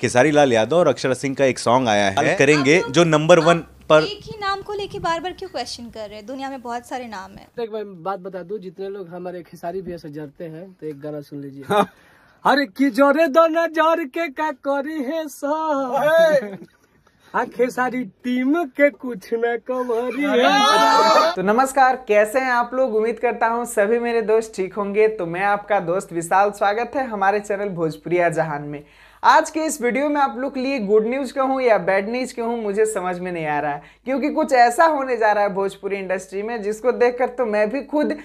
खेसारी लाल यादव और अक्षर सिंह का एक सॉन्ग आया है करेंगे जो नंबर वन पर एक ही नाम को लेके बार बार क्यों क्वेश्चन कर रहे हैं दुनिया में बहुत सारे नाम है एक बात बता दू जितने लोग हमारे खेसारी भैया से जरते हैं तो एक गाना सुन लीजिए हाँ। हर की जोरे दो जोर के का करी है सो हाँ, सारी टीम के कुछ न है हाँ। तो नमस्कार कैसे हैं आप लोग उम्मीद करता हूं सभी मेरे दोस्त ठीक होंगे तो मैं आपका दोस्त विशाल स्वागत है हमारे चैनल भोजपुरिया जहान में आज के इस वीडियो में आप लोग के लिए गुड न्यूज़ कहूँ या बैड न्यूज़ कहूँ मुझे समझ में नहीं आ रहा है क्योंकि कुछ ऐसा होने जा रहा है भोजपुरी इंडस्ट्री में जिसको देखकर तो मैं भी खुद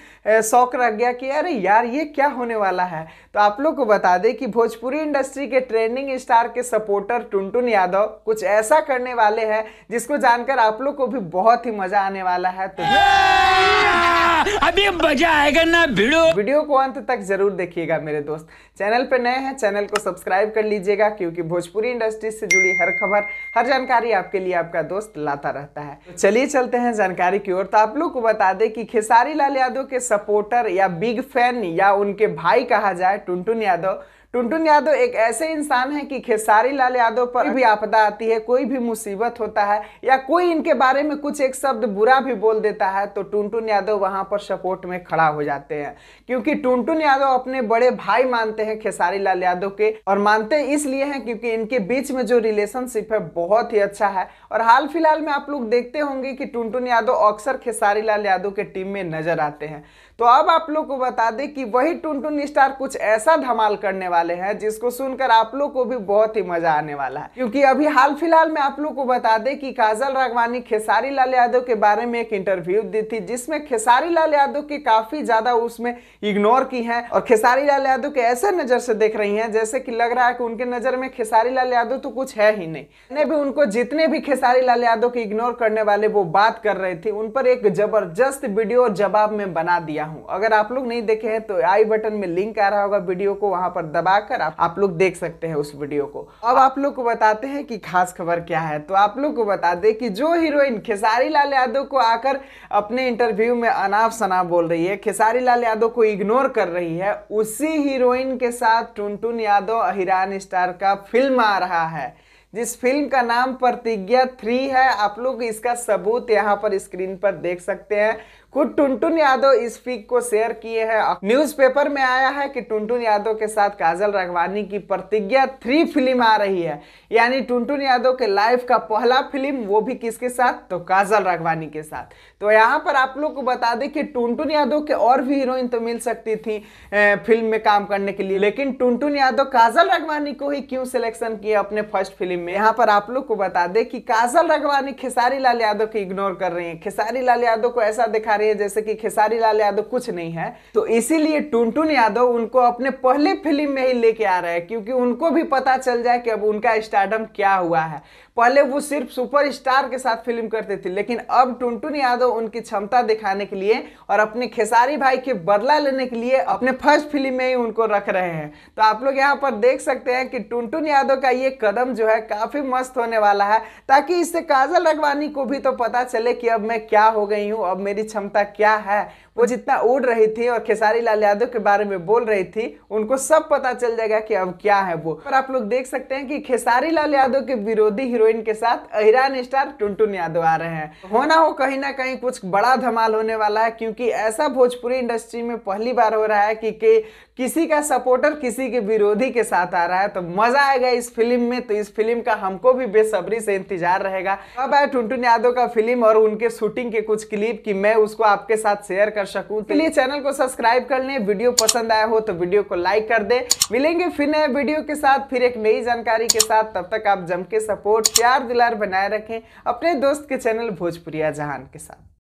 शौक रख गया कि अरे यार ये क्या होने वाला है तो आप लोग को बता दें कि भोजपुरी इंडस्ट्री के ट्रेंडिंग स्टार के सपोर्टर टुनटुन यादव कुछ ऐसा करने वाले हैं जिसको जानकर आप लोग को भी बहुत ही मजा आने वाला है तो हाँ, अभी मजा आएगा ना वीडियो वीडियो को अंत तक जरूर देखिएगा मेरे दोस्त चैनल पर नए हैं चैनल को सब्सक्राइब कर लीजिए कीजिएगा क्योंकि भोजपुरी इंडस्ट्री से जुड़ी हर खबर हर जानकारी आपके लिए आपका दोस्त लाता रहता है चलिए चलते हैं जानकारी की ओर तो आप लोग को बता दें कि खेसारी लाल यादव के सपोर्टर या बिग फैन या उनके भाई कहा जाए टुनटुन यादव टुनटुन यादव एक ऐसे इंसान हैं कि खेसारी लाल यादव पर भी आपदा आती है कोई भी मुसीबत होता है या कोई इनके बारे में कुछ एक शब्द बुरा भी बोल देता है तो टुनटुन यादव वहां पर सपोर्ट में खड़ा हो जाते हैं क्योंकि टुनटुन यादव अपने बड़े भाई मानते हैं खेसारी लाल यादव के और मानते इसलिए हैं क्योंकि इनके बीच में जो रिलेशनशिप है बहुत ही अच्छा है और हाल फिलहाल में आप लोग देखते होंगे कि टुनटुन यादव अक्सर खेसारी लाल यादव के टीम में नजर आते हैं तो अब आप लोग को बता दें कि वही टुनटुन स्टार कुछ ऐसा धमाल करने वाले वाले हैं जिसको सुनकर आप लोग को भी बहुत ही मजा आने वाला है क्योंकि अभी हाल फिलहाल में आप लोग को बता दे कि काजल राघवानी खेसारी लाल यादव के बारे में एक इंटरव्यू दी थी जिसमें खेसारी लाल यादव की काफी ज्यादा उसमें इग्नोर की है और खेसारी लाल यादव के ऐसे नजर से देख रही है जैसे की लग रहा है कि उनके नजर में खेसारी लाल यादव तो कुछ है ही नहीं भी उनको जितने भी खेसारी लाल यादव के इग्नोर करने वाले वो बात कर रहे थे उन पर एक जबरदस्त वीडियो और जवाब में बना दिया हूं अगर आप लोग नहीं देखे हैं तो आई बटन में लिंक आ रहा होगा वीडियो को वहां पर दबा लगाकर आप, आप लोग देख सकते हैं उस वीडियो को अब आप लोग को बताते हैं कि खास खबर क्या है तो आप लोग को बता दें कि जो हीरोइन खेसारी लाल यादव को आकर अपने इंटरव्यू में अनाप शनाप बोल रही है खेसारी लाल यादव को इग्नोर कर रही है उसी हीरोइन के साथ टुनटुन यादव अहिरान स्टार का फिल्म आ रहा है जिस फिल्म का नाम प्रतिज्ञा थ्री है आप लोग इसका सबूत यहाँ पर स्क्रीन पर देख सकते हैं कुछ टुनटुन यादव इस पिक को शेयर किए हैं न्यूज़पेपर में आया है कि टुनटुन यादव के साथ काजल राघवानी की प्रतिज्ञा थ्री फिल्म आ रही है यानी टुनटुन यादव के लाइफ का पहला फिल्म वो भी किसके साथ तो काजल राघवानी के साथ तो यहाँ पर आप लोग को बता दें कि टुनटुन यादव के और भी हीरोइन तो मिल सकती थी फिल्म में काम करने के लिए लेकिन टुनटुन यादव काजल राघवानी को ही क्यों सिलेक्शन किया अपने फर्स्ट फिल्म में यहाँ पर आप लोग को बता दें कि काजल राघवानी खेसारी लाल यादव को इग्नोर कर रही है खेसारी लाल यादव को ऐसा दिखा रही रही है जैसे कि खेसारी लाल यादव कुछ नहीं है तो इसीलिए टुनटुन यादव उनको अपने पहले फिल्म में ही लेके आ रहे हैं क्योंकि उनको भी पता चल जाए कि अब उनका स्टार्डम क्या हुआ है पहले वो सिर्फ सुपरस्टार के साथ फिल्म करते थे लेकिन अब टुनटुन यादव उनकी क्षमता दिखाने के लिए और अपने खेसारी भाई के बदला लेने के लिए अपने फर्स्ट फिल्म में ही उनको रख रहे हैं तो आप लोग यहाँ पर देख सकते हैं कि टुनटुन यादव का ये कदम जो है काफ़ी मस्त होने वाला है ताकि इससे काजल रगवानी को भी तो पता चले कि अब मैं क्या हो गई हूँ अब मेरी क्षमता आवश्यकता क्या है वो जितना उड़ रही थी और खेसारी लाल यादव के बारे में बोल रही थी उनको सब पता चल जाएगा कि अब क्या है वो पर आप लोग देख सकते हैं कि खेसारी लाल यादव के विरोधी हीरोइन के साथ अहिरान स्टार टुनटुन यादव आ रहे हैं होना हो कहीं ना कहीं कुछ बड़ा धमाल होने वाला है क्योंकि ऐसा भोजपुरी इंडस्ट्री में पहली बार हो रहा है कि, के किसी का सपोर्टर किसी के विरोधी के साथ आ रहा है तो मजा आएगा इस फिल्म में तो इस फिल्म का हमको भी बेसब्री से इंतजार रहेगा अब आया टुनटुन यादव का फिल्म और उनके शूटिंग के कुछ क्लिप की मैं उसको आपके साथ शेयर कर कर सकूं लिए चैनल को सब्सक्राइब कर लें वीडियो पसंद आया हो तो वीडियो को लाइक कर दें मिलेंगे फिर नए वीडियो के साथ फिर एक नई जानकारी के साथ तब तक आप जम के सपोर्ट प्यार दुलार बनाए रखें अपने दोस्त के चैनल भोजपुरिया जहान के साथ